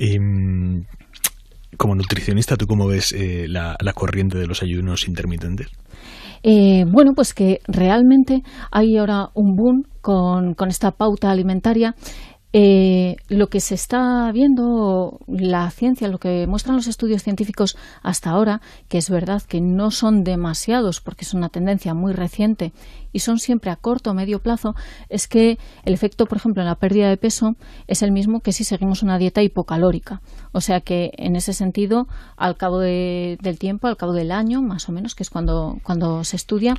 Em, como nutricionista, ¿tú cómo ves eh, la, corriente de los ayunos intermitentes? Eh, bueno, pues que realmente hay ahora un boom con, con esta pauta alimentaria eh, lo que se está viendo la ciencia, lo que muestran los estudios científicos hasta ahora, que es verdad que no son demasiados porque es una tendencia muy reciente y son siempre a corto o medio plazo, es que el efecto, por ejemplo, en la pérdida de peso es el mismo que si seguimos una dieta hipocalórica. O sea que en ese sentido, al cabo del tiempo, al cabo del año, más o menos, que es cuando, cuando se estudia,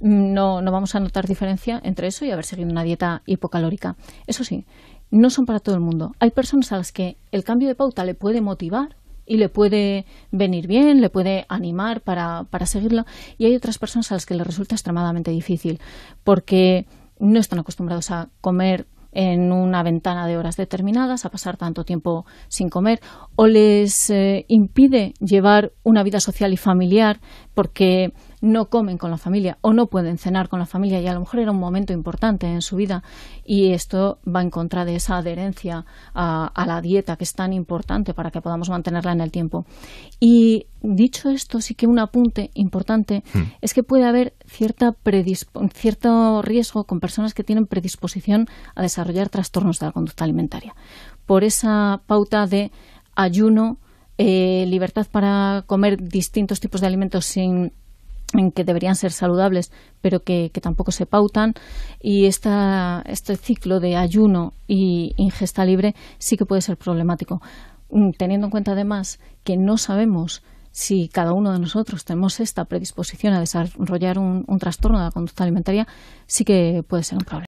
mm, no, no vamos a notar diferencia entre eso y haber seguido una dieta hipocalórica. Eso sí, no son para todo el mundo. Hay personas a las que el cambio de pauta le puede motivar y le puede venir bien, le puede animar para, seguirlo, y hay otras personas a las que le resulta extremadamente difícil porque no están acostumbrados a comer en una ventana de horas determinadas, a pasar tanto tiempo sin comer, o les eh, impide llevar una vida social y familiar porque no comen con la familia o no pueden cenar con la familia y a lo mejor era un momento importante en su vida y esto va en contra de esa adherencia a, la dieta que es tan importante para que podamos mantenerla en el tiempo. Y dicho esto, sí que un apunte importante hmm. es que puede haber cierta cierto riesgo con personas que tienen predisposición a desarrollar trastornos de la conducta alimentaria por esa pauta de ayuno, eh, libertad para comer distintos tipos de alimentos sin que deberían ser saludables, pero que, tampoco se pautan. Y esta, este ciclo de ayuno y ingesta libre sí que puede ser problemático. Mm, teniendo en cuenta además que no sabemos si cada uno de nosotros tenemos esta predisposición a desarrollar un trastorno de la conducta alimentaria, sí que puede ser un problema.